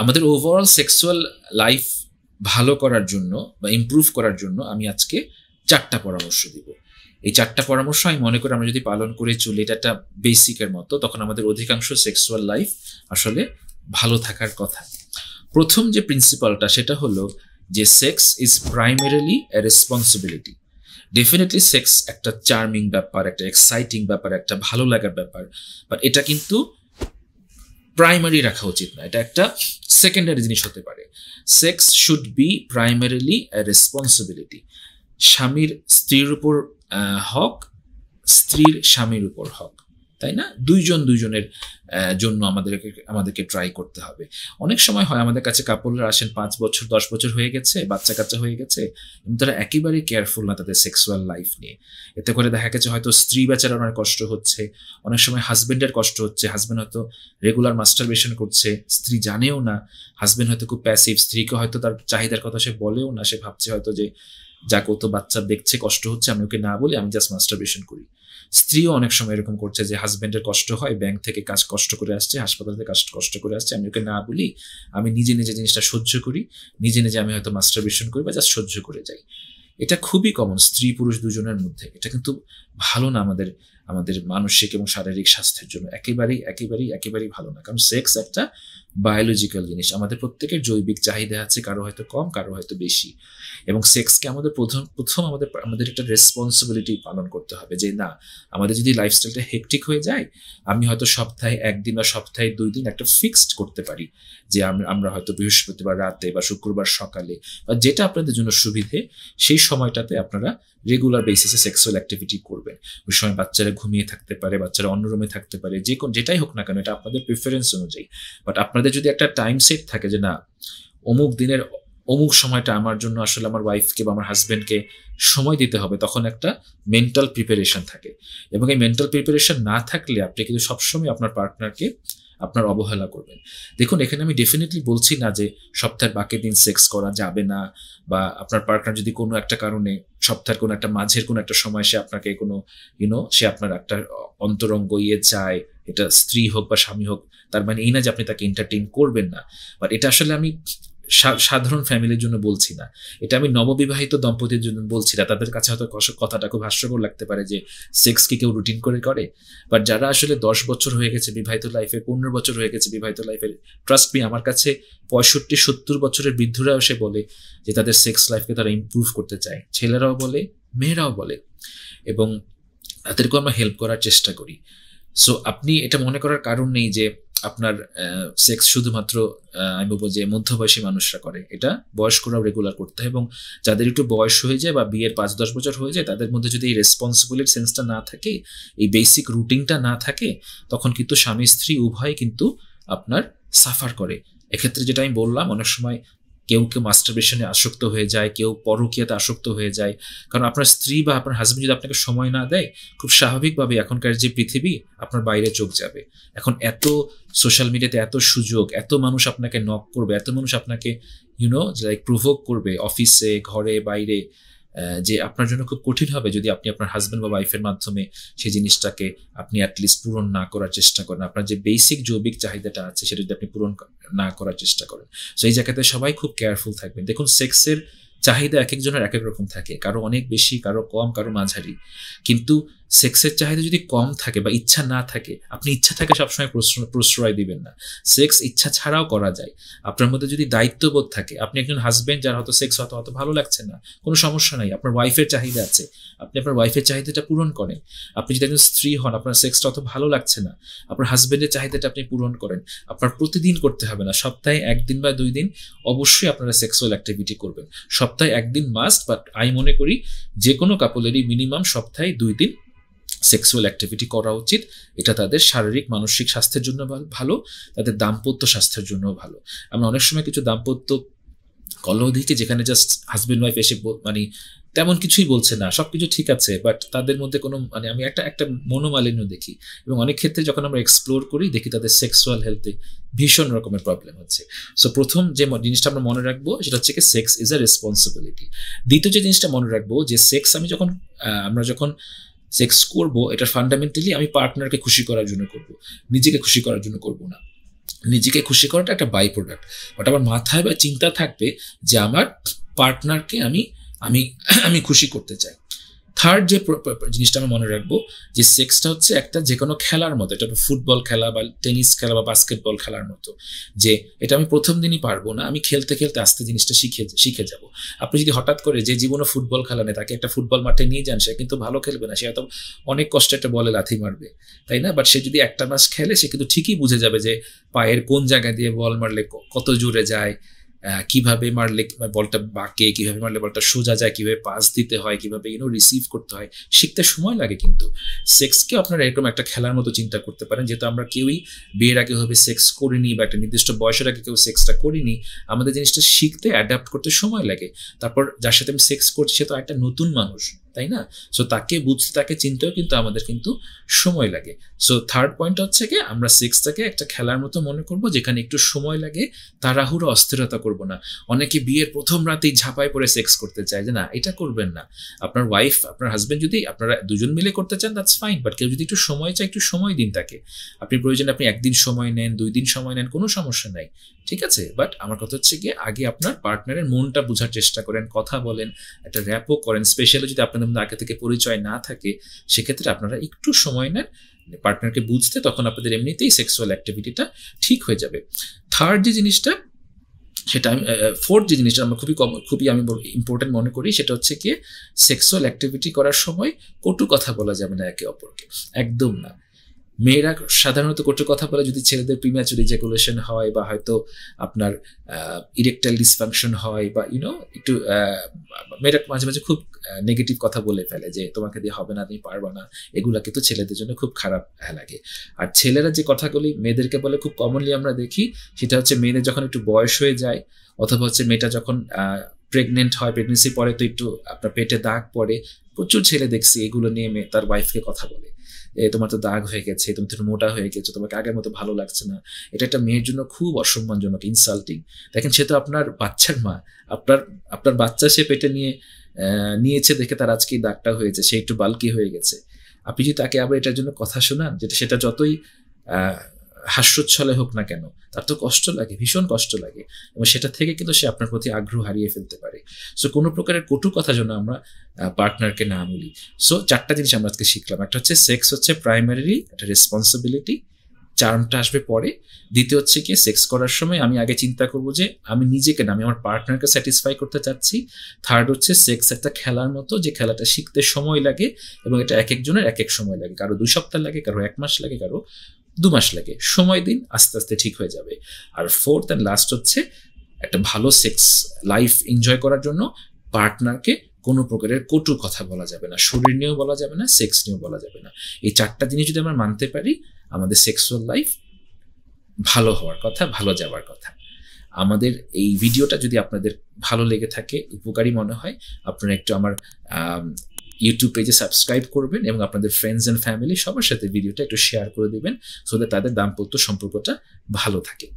আমাদের overall sexual life ভালো করার জন্য বা ইম্প্রুভ করার জন্য আমি আজকে চারটা পরামর্শ দিব এই চারটা পরামর্শ আমি মনে করি আমরা যদি পালন করে চলি এটা একটা বেসিকের মতো তখন আমাদের অধিকাংশ সেক্সুয়াল লাইফ আসলে ভালো থাকার কথা প্রথম যে প্রিন্সিপালটা সেটা হলো যে sex is primarily responsibility definitely sex একটা চার্মিং ব্যাপার একটা এক্সাইটিং ব্যাপার একটা ভালো লাগার ব্যাপার বাট এটা কিন্তু প্রাইমারি রাখা উচিত না এটা একটা সেকেন্ডারি জিনিস হতে পারে sex should be primarily responsibility স্বামীর স্ত্রীর উপর হক স্ত্রীর স্বামীর উপর হক তাই না দুইজন দুইজনের জন্য আমাদেরকে আমাদেরকে ট্রাই করতে হবে অনেক সময় হয় আমাদের কাছে কাপড়রা আসেন পাঁচ বছর দশ বছর হয়ে গেছে বাচ্চা কাচ্চা হয়ে গেছে কিন্তু তারা একেবারে কেয়ারফুল না তাদের সেক্সুয়াল লাইফ নিয়ে এতে করে দেখা গেছে হয়তো স্ত্রী বেচারা অনেক কষ্ট হচ্ছে অনেক সময় হাজব্যান্ডের কষ্ট হচ্ছে হাজব্যান্ড হয়তো রেগুলার মাস্টারবেশন করছে স্ত্রী জানেও না হাজব্যান্ড হয়তো খুব প্যাসিভ স্ত্রীকে হয়তো তার চাহিদার কথা সে বলেও না সে ভাবছে হয়তো যে যা কত বাচ্চা দেখছে কষ্ট হচ্ছে আমি ওকে না বলি আমি জাস্ট মাস্টারবেশন করি স্ত্রীও অনেক সময় এরকম করছে যে হাজব্যান্ডের কষ্ট হয় ব্যাংক থেকে কাজ কষ্ট করে আসছে হাসপাতাল থেকে কাজ কষ্ট করে আসছে আমি ওকে না বলি আমি নিজে নিজে জিনিসটা সহ্য করি নিজে নিজে আমি হয়তো মাস্টারবেশন করি বা যা সহ্য করে যাই এটা খুবই কমন স্ত্রী পুরুষ দুজনের মধ্যে এটা কিন্তু ভালো না আমাদের আমাদের মানসিক এবং শারীরিক স্বাস্থ্যের জন্য একেবারেই একেবারেই একেবারেই ভালো না কারণ সেক্স একটা বায়োলজিক্যাল জিনিস আমাদের প্রত্যেকের জৈবিক চাহিদা আছে কারো হয়তো কম কারো হয়তো বেশি এবং সেক্সকে আমাদের প্রথম প্রথম আমাদের আমাদের একটা রেসপন্সিবিলিটি পালন করতে হবে যে না আমাদের যদি লাইফস্টাইলটা হেকটিক হয়ে যায় আমি হয়তো সপ্তাহে একদিন বা সপ্তাহে দুই দিন একটা ফিক্সড করতে পারি যে আমরা হয়তো বৃহস্পতিবার রাতে বা শুক্রবার সকালে বা যেটা আপনাদের জন্য সুবিধে সেই সময়টাতে আপনারা রেগুলার বেসিসে সেক্সুয়াল অ্যাক্টিভিটি করবেন ওই সময় বাচ্চারা ঘুমিয়ে থাকতে পারে বাচ্চারা অন্য রুমে থাকতে পারে যে কোন যেটাই হোক না কেন এটা আপনাদের প্রিফারেন্স অনুযায়ী বাট আপনাদের যদি একটা টাইম সেট থাকে যে না অমুক দিনের অমুক সময়টা আমার জন্য আসলে আমার ওয়াইফকে বা আমার হাজব্যান্ডকে সময় দিতে হবে তখন একটা মেন্টাল প্রিপারেশন থাকে এবং এই মেন্টাল প্রিপারেশন না থাকলে আপনি কিন্তু সবসময় আপনার পার্টনারকে আপনার অবহেলা করবেন দেখুন এখানে আমি ডেফিনেটলি বলছি না যে সপ্তাহের বাকি দিন সেক্স করা যাবে না বা আপনার পার্টনার যদি কোনো একটা কারণে সপ্তাহের কোনো একটা মাঝের কোনো একটা সময় সে আপনাকে কোনো ইউনো সে আপনার একটা অন্তরঙ্গ ইয়ে চায় এটা স্ত্রী হোক বা স্বামী হোক তার মানে এই না যে আপনি তাকে এন্টারটেইন করবেন না বাট এটা আসলে আমি সাধারণ ফ্যামিলির জন্য বলছি না এটা আমি নববিবাহিত দম্পতির জন্য বলছি না তাদের কাছে হয়তো কথাটা খুব হাস্যকর লাগতে পারে যে সেক্স কি কেউ রুটিন করে করে বাট যারা আসলে দশ বছর হয়ে গেছে বিবাহিত লাইফে পনেরো বছর হয়ে গেছে বিবাহিত লাইফে ট্রাস্ট মি আমার কাছে পঁয়ষট্টি সত্তর বছরের বৃদ্ধরাও এসে বলে যে তাদের সেক্স লাইফকে তারা ইম্প্রুভ করতে চায় ছেলেরাও বলে মেয়েরাও বলে এবং তাদেরকেও আমরা হেল্প করার চেষ্টা করি সো আপনি এটা মনে করার কারণ নেই যে আপনার সেক্স শুধুমাত্র আমি বলবো যে মধ্যবয়সী মানুষরা করে এটা বয়স্করাও রেগুলার করতে হয় এবং যাদের একটু বয়স হয়ে যায় বা বিয়ের পাঁচ দশ বছর হয়ে যায় তাদের মধ্যে যদি এই রেসপন্সিবিলিটি সেন্সটা না থাকে এই বেসিক রুটিনটা না থাকে তখন কিন্তু স্বামী স্ত্রী উভয় কিন্তু আপনার সাফার করে এক্ষেত্রে যেটা আমি বললাম অনেক সময় কেউ কেউ মাস্টারবেশনে আসক্ত হয়ে যায় কেউ পরকীয়াতে আসক্ত হয়ে যায় কারণ আপনার স্ত্রী বা আপনার হাজব্যান্ড যদি আপনাকে সময় না দেয় খুব স্বাভাবিকভাবে এখনকার যে পৃথিবী আপনার বাইরে চোখ যাবে এখন এত সোশ্যাল মিডিয়াতে এত সুযোগ এত মানুষ আপনাকে নক করবে এত মানুষ আপনাকে ইউনো লাইক প্রভোগ করবে অফিসে ঘরে বাইরে যে আপনার জন্য খুব কঠিন হবে যদি আপনি আপনার হাজব্যান্ড বা ওয়াইফের মাধ্যমে সেই জিনিসটাকে আপনি অ্যাটলিস্ট পূরণ না করার চেষ্টা করেন আপনার যে বেসিক জৈবিক চাহিদাটা আছে সেটা যদি আপনি পূরণ না করার চেষ্টা করেন সো এই জায়গাতে সবাই খুব কেয়ারফুল থাকবেন দেখুন সেক্সের চাহিদা এক একজনের এক এক রকম থাকে কারো অনেক বেশি কারো কম কারো মাঝারি কিন্তু সেক্সের চাহিদা যদি কম থাকে বা ইচ্ছা না থাকে আপনি ইচ্ছা থাকে সবসময় প্রশ্রয় দিবেন না সেক্স ইচ্ছা ছাড়াও করা যায় আপনার মধ্যে যদি দায়িত্ববোধ থাকে আপনি একজন হাজব্যান্ড যার হয়তো সেক্স হয়তো হয়তো ভালো লাগছে না কোনো সমস্যা নাই আপনার ওয়াইফের চাহিদা আছে আপনি আপনার ওয়াইফের চাহিদাটা পূরণ করেন আপনি যদি একজন স্ত্রী হন আপনার সেক্সটা অত ভালো লাগছে না আপনার হাজব্যান্ডের চাহিদাটা আপনি পূরণ করেন আপনার প্রতিদিন করতে হবে না সপ্তাহে একদিন বা দুই দিন অবশ্যই আপনারা সেক্সুয়াল অ্যাক্টিভিটি করবেন সপ্তাহে একদিন মাস্ট বাট আমি মনে করি যে কোনো কাপলেরই মিনিমাম সপ্তাহে দুই দিন সেক্সুয়াল অ্যাক্টিভিটি করা উচিত এটা তাদের শারীরিক মানসিক স্বাস্থ্যের জন্য ভালো তাদের দাম্পত্য স্বাস্থ্যের জন্য ভালো আমরা অনেক সময় কিছু দাম্পত্য কলহ দেখি যেখানে জাস্ট হাজব্যান্ড ওয়াইফ এসে মানে তেমন কিছুই বলছে না সব কিছু ঠিক আছে বাট তাদের মধ্যে কোনো মানে আমি একটা একটা মনোমালিন্য দেখি এবং অনেক ক্ষেত্রে যখন আমরা এক্সপ্লোর করি দেখি তাদের সেক্সুয়াল হেলথে ভীষণ রকমের প্রবলেম হচ্ছে সো প্রথম যে জিনিসটা আমরা মনে রাখবো সেটা হচ্ছে কি সেক্স ইজ আ রেসপন্সিবিলিটি দ্বিতীয় যে জিনিসটা মনে রাখবো যে সেক্স আমি যখন আমরা যখন সেক্স করব এটা ফান্ডামেন্টালি আমি পার্টনারকে খুশি করার জন্য করব নিজেকে খুশি করার জন্য করব না নিজেকে খুশি করাটা একটা বাই প্রোডাক্ট বাট আমার মাথায় বা চিন্তা থাকবে যে আমার পার্টনারকে আমি আমি আমি খুশি করতে চাই থার্ড যে জিনিসটা আমি মনে রাখবো যে সেক্সটা হচ্ছে একটা যে কোনো খেলার মতো এটা ফুটবল খেলা বা টেনিস খেলা বা বাস্কেটবল খেলার মতো যে এটা আমি প্রথম দিনই পারবো না আমি খেলতে খেলতে আস্তে জিনিসটা শিখে শিখে যাব আপনি যদি হঠাৎ করে যে জীবনে ফুটবল খেলা নেই তাকে একটা ফুটবল মাঠে নিয়ে যান সে কিন্তু ভালো খেলবে না সে হয়তো অনেক কষ্টে একটা বলে লাথি মারবে তাই না বাট সে যদি একটা মাস খেলে সে কিন্তু ঠিকই বুঝে যাবে যে পায়ের কোন জায়গা দিয়ে বল মারলে কত জুড়ে যায় কিভাবে মারলে বলটা বাঁকে কিভাবে মারলে বলটা সোজা যায় কিভাবে পাস দিতে হয় কিভাবে ইউনো রিসিভ করতে হয় শিখতে সময় লাগে কিন্তু সেক্সকে আপনারা এরকম একটা খেলার মতো চিন্তা করতে পারেন যেহেতু আমরা কেউই বিয়ের আগে হবে সেক্স করিনি বা একটা নির্দিষ্ট বয়সের আগে কেউ সেক্সটা করিনি আমাদের জিনিসটা শিখতে অ্যাডাপ্ট করতে সময় লাগে তারপর যার সাথে আমি সেক্স করছি সে তো একটা নতুন মানুষ তাই না সো তাকে বুঝতে তাকে চিনতেও কিন্তু আমাদের কিন্তু সময় লাগে সো থার্ড পয়েন্ট হচ্ছে কি আমরা সিক্সটাকে একটা খেলার মতো মনে করব যেখানে একটু সময় লাগে তাড়াহুড়ো অস্থিরতা করব না অনেকে বিয়ের প্রথম রাতেই ঝাঁপাই পরে সেক্স করতে চায় যে না এটা করবেন না আপনার ওয়াইফ আপনার হাজব্যান্ড যদি আপনারা দুজন মিলে করতে চান দ্যাটস ফাইন বাট কেউ যদি একটু সময় চায় একটু সময় দিন তাকে আপনি প্রয়োজন আপনি একদিন সময় নেন দুই দিন সময় নেন কোনো সমস্যা নাই ঠিক আছে বাট আমার কথা হচ্ছে কি আগে আপনার পার্টনারের মনটা বোঝার চেষ্টা করেন কথা বলেন একটা র্যাপও করেন স্পেশালি যদি আপনার আপনাদের আগে থেকে পরিচয় না থাকে সেক্ষেত্রে আপনারা একটু সময় নেন পার্টনারকে মানে বুঝতে তখন আপনাদের এমনিতেই সেক্সুয়াল অ্যাক্টিভিটিটা ঠিক হয়ে যাবে থার্ড যে জিনিসটা সেটা আমি ফোর্থ যে জিনিসটা আমরা খুবই কম খুবই আমি ইম্পর্টেন্ট মনে করি সেটা হচ্ছে কি সেক্সুয়াল অ্যাক্টিভিটি করার সময় কটু কথা বলা যাবে না একে অপরকে একদম না মেয়েরা সাধারণত কটু কথা বলে যদি ছেলেদের প্রিম্যাচুর ইজাকুলেশন হয় বা হয়তো আপনার ইরেকটাইল ডিসফাংশন হয় বা ইউনো একটু মেয়েরা মাঝে মাঝে খুব নেগেটিভ কথা বলে ফেলে যে তোমাকে দিয়ে হবে না তুমি পারবো না এগুলা কিন্তু ছেলেদের জন্য খুব খারাপ হ্যাঁ, লাগে আর ছেলেরা যে কথাগুলি মেয়েদেরকে বলে খুব কমনলি আমরা দেখি সেটা হচ্ছে মেয়েদের যখন একটু বয়স হয়ে যায় অথবা হচ্ছে মেয়েটা যখন প্রেগনেন্ট হয় প্রেগনেন্সি পরে তো একটু আপনার পেটে দাগ পড়ে প্রচুর ছেলে দেখছি এগুলো নিয়ে মেয়ে তার ওয়াইফকে কথা বলে তোমার তো দাগ হয়ে গেছে তুমি তো মোটা হয়ে গেছো তোমাকে আগের মতো ভালো লাগছে না এটা একটা মেয়ের জন্য খুব অসম্মানজনক ইনসাল্টিং দেখেন সে তো আপনার বাচ্চার মা আপনার আপনার বাচ্চা সে পেটে নিয়ে নিয়েছে দেখে তার আজকে দাগটা হয়েছে সে একটু বালকি হয়ে গেছে আপনি যদি তাকে আবার এটার জন্য কথা শোনান যেটা সেটা যতই হাস্যোচ্ছলে হোক না কেন তার তো কষ্ট লাগে ভীষণ কষ্ট লাগে এবং সেটা থেকে কিন্তু সে আপনার প্রতি আগ্রহ হারিয়ে ফেলতে পারে সো কোনো প্রকারের কটু কথা যেন আমরা পার্টনারকে না বলি সো চারটা জিনিস আমরা আজকে শিখলাম একটা হচ্ছে সেক্স হচ্ছে প্রাইমারি একটা রেসপন্সিবিলিটি চার্মটা আসবে পরে দ্বিতীয় হচ্ছে কি সেক্স করার সময় আমি আগে চিন্তা করব যে আমি নিজেকে না আমি আমার পার্টনারকে স্যাটিসফাই করতে চাচ্ছি থার্ড হচ্ছে সেক্স একটা খেলার মতো যে খেলাটা শিখতে সময় লাগে এবং এটা এক একজনের এক এক সময় লাগে কারো দুই সপ্তাহ লাগে কারো এক মাস লাগে কারো দু মাস লাগে সময় দিন আস্তে আস্তে ঠিক হয়ে যাবে আর ফোর্থ অ্যান্ড লাস্ট হচ্ছে একটা ভালো সেক্স লাইফ এনজয় করার জন্য পার্টনারকে কোনো প্রকারের কটু কথা বলা যাবে না শরীর নিয়েও বলা যাবে না সেক্স নিয়েও বলা যাবে না এই চারটা জিনিস যদি আমরা মানতে পারি আমাদের সেক্সুয়াল লাইফ ভালো হওয়ার কথা ভালো যাওয়ার কথা আমাদের এই ভিডিওটা যদি আপনাদের ভালো লেগে থাকে উপকারী মনে হয় আপনারা একটু আমার ইউটিউব পেজে সাবস্ক্রাইব করবেন এবং আপনাদের ফ্রেন্ডস অ্যান্ড ফ্যামিলি সবার সাথে ভিডিওটা একটু শেয়ার করে দেবেন সো দ্যাট তাদের দাম্পত্য সম্পর্কটা ভালো থাকে